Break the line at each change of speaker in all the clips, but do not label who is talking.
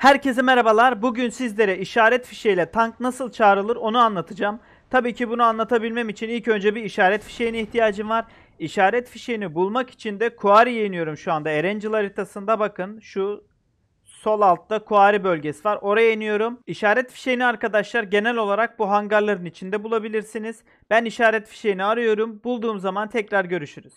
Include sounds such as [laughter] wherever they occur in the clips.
Herkese merhabalar. Bugün sizlere işaret fişeğiyle tank nasıl çağrılır onu anlatacağım. Tabii ki bunu anlatabilmem için ilk önce bir işaret fişeğine ihtiyacım var. İşaret fişeğini bulmak için de Kuari'ye iniyorum şu anda. Erangel haritasında bakın şu sol altta Kuari bölgesi var. Oraya iniyorum. İşaret fişeğini arkadaşlar genel olarak bu hangarların içinde bulabilirsiniz. Ben işaret fişeğini arıyorum. Bulduğum zaman tekrar görüşürüz.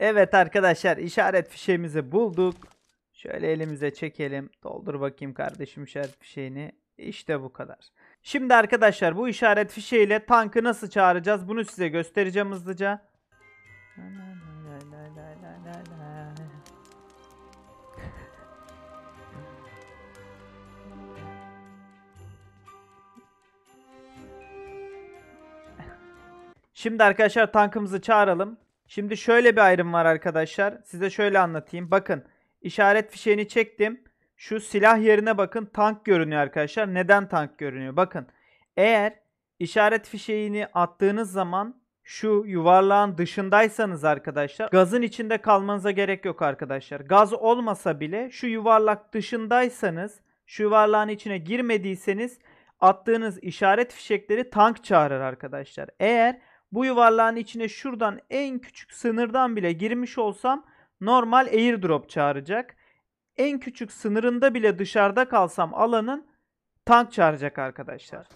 Evet arkadaşlar işaret fişeğimizi bulduk. Şöyle elimize çekelim. Doldur bakayım kardeşim işaret fişeğini. İşte bu kadar. Şimdi arkadaşlar bu işaret fişeğiyle tankı nasıl çağıracağız bunu size göstereceğim hızlıca. Şimdi arkadaşlar tankımızı çağıralım. Şimdi şöyle bir ayrım var arkadaşlar. Size şöyle anlatayım. Bakın işaret fişeğini çektim. Şu silah yerine bakın tank görünüyor arkadaşlar. Neden tank görünüyor? Bakın eğer işaret fişeğini attığınız zaman şu yuvarlağın dışındaysanız arkadaşlar gazın içinde kalmanıza gerek yok arkadaşlar. Gaz olmasa bile şu yuvarlak dışındaysanız şu yuvarlağın içine girmediyseniz attığınız işaret fişekleri tank çağırır arkadaşlar. Eğer bu yuvarlağın içine şuradan en küçük sınırdan bile girmiş olsam normal airdrop çağıracak. En küçük sınırında bile dışarıda kalsam alanın tank çağıracak arkadaşlar.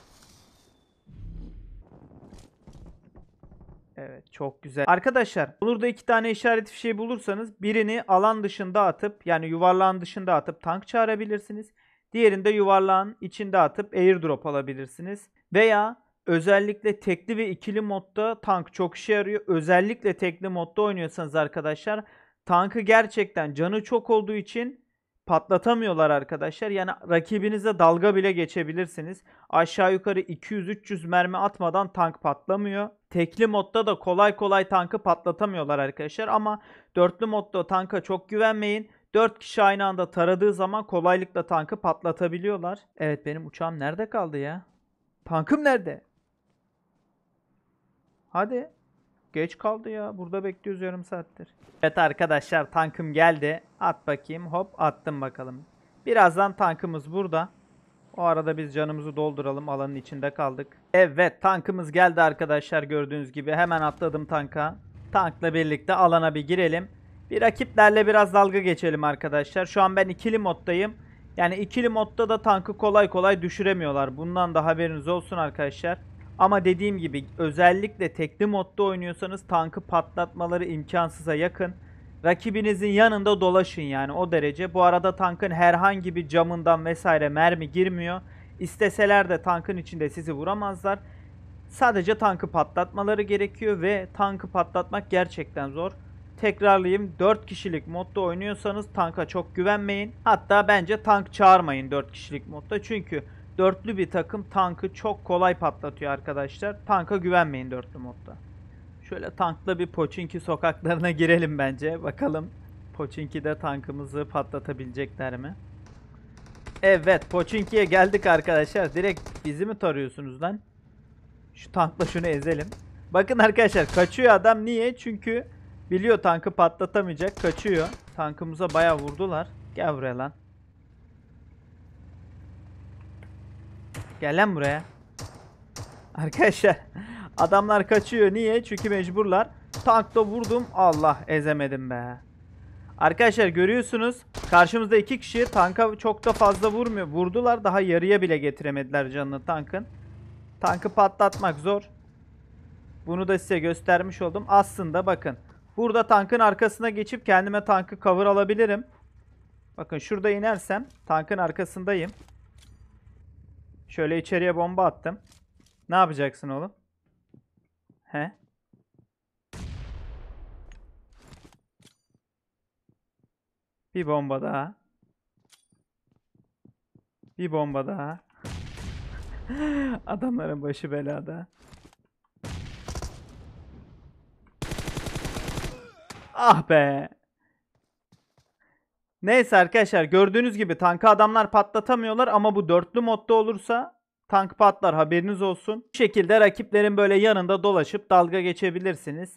Evet çok güzel. Arkadaşlar Burada iki tane işaret fişeği bulursanız birini alan dışında atıp yani yuvarlağın dışında atıp tank çağırabilirsiniz. Diğerinde yuvarlağın içinde atıp airdrop alabilirsiniz. Veya Özellikle tekli ve ikili modda tank çok işe yarıyor. Özellikle tekli modda oynuyorsanız arkadaşlar tankı gerçekten canı çok olduğu için patlatamıyorlar arkadaşlar. Yani rakibinize dalga bile geçebilirsiniz. Aşağı yukarı 200-300 mermi atmadan tank patlamıyor. Tekli modda da kolay kolay tankı patlatamıyorlar arkadaşlar ama dörtlü modda tanka çok güvenmeyin. 4 kişi aynı anda taradığı zaman kolaylıkla tankı patlatabiliyorlar. Evet benim uçağım nerede kaldı ya? Tankım nerede? Hadi. Geç kaldı ya. Burada bekliyoruz yarım saattir. Evet arkadaşlar tankım geldi. At bakayım. Hop attım bakalım. Birazdan tankımız burada. O arada biz canımızı dolduralım. Alanın içinde kaldık. Evet tankımız geldi arkadaşlar gördüğünüz gibi. Hemen atladım tanka. Tankla birlikte alana bir girelim. Bir rakiplerle biraz dalga geçelim arkadaşlar. Şu an ben ikili moddayım. Yani ikili modda da tankı kolay kolay düşüremiyorlar. Bundan da haberiniz olsun arkadaşlar. Ama dediğim gibi özellikle tekli modda oynuyorsanız tankı patlatmaları imkansıza yakın. Rakibinizin yanında dolaşın yani o derece. Bu arada tankın herhangi bir camından vesaire mermi girmiyor. İsteseler de tankın içinde sizi vuramazlar. Sadece tankı patlatmaları gerekiyor ve tankı patlatmak gerçekten zor. Tekrarlayayım 4 kişilik modda oynuyorsanız tanka çok güvenmeyin. Hatta bence tank çağırmayın 4 kişilik modda. Çünkü dörtlü bir takım tankı çok kolay patlatıyor arkadaşlar. Tanka güvenmeyin dörtlü modda. Şöyle tankla bir Poçinki sokaklarına [laughs] girelim bence. Bakalım Poçinki'de tankımızı patlatabilecekler mi? Evet Poçinki'ye geldik arkadaşlar. Direkt bizi mi tarıyorsunuz lan? Şu tankla şunu ezelim. Bakın arkadaşlar kaçıyor adam niye? Çünkü biliyor tankı patlatamayacak. Kaçıyor. Tankımıza baya vurdular. Gel buraya lan. Gel lan buraya. Arkadaşlar adamlar kaçıyor. Niye? Çünkü mecburlar. Tankta vurdum. Allah ezemedim be. Arkadaşlar görüyorsunuz karşımızda iki kişi tanka çok da fazla vurmuyor. Vurdular daha yarıya bile getiremediler canını tankın. Tankı patlatmak zor. Bunu da size göstermiş oldum. Aslında bakın. Burada tankın arkasına geçip kendime tankı cover alabilirim. Bakın şurada inersem tankın arkasındayım. Şöyle içeriye bomba attım. Ne yapacaksın oğlum? He? Bir bomba daha. Bir bomba daha. [laughs] Adamların başı belada. Ah be. Neyse arkadaşlar gördüğünüz gibi tankı adamlar patlatamıyorlar ama bu dörtlü modda olursa tank patlar haberiniz olsun. Bu şekilde rakiplerin böyle yanında dolaşıp dalga geçebilirsiniz.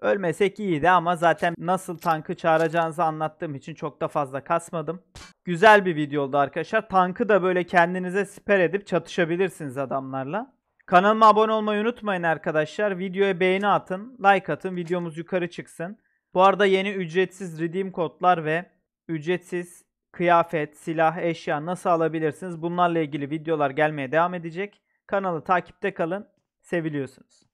Ölmesek iyiydi ama zaten nasıl tankı çağıracağınızı anlattığım için çok da fazla kasmadım. Güzel bir video oldu arkadaşlar. Tankı da böyle kendinize siper edip çatışabilirsiniz adamlarla. Kanalıma abone olmayı unutmayın arkadaşlar. Videoya beğeni atın, like atın, videomuz yukarı çıksın. Bu arada yeni ücretsiz redeem kodlar ve ücretsiz kıyafet, silah, eşya nasıl alabilirsiniz? Bunlarla ilgili videolar gelmeye devam edecek. Kanalı takipte kalın. Seviliyorsunuz.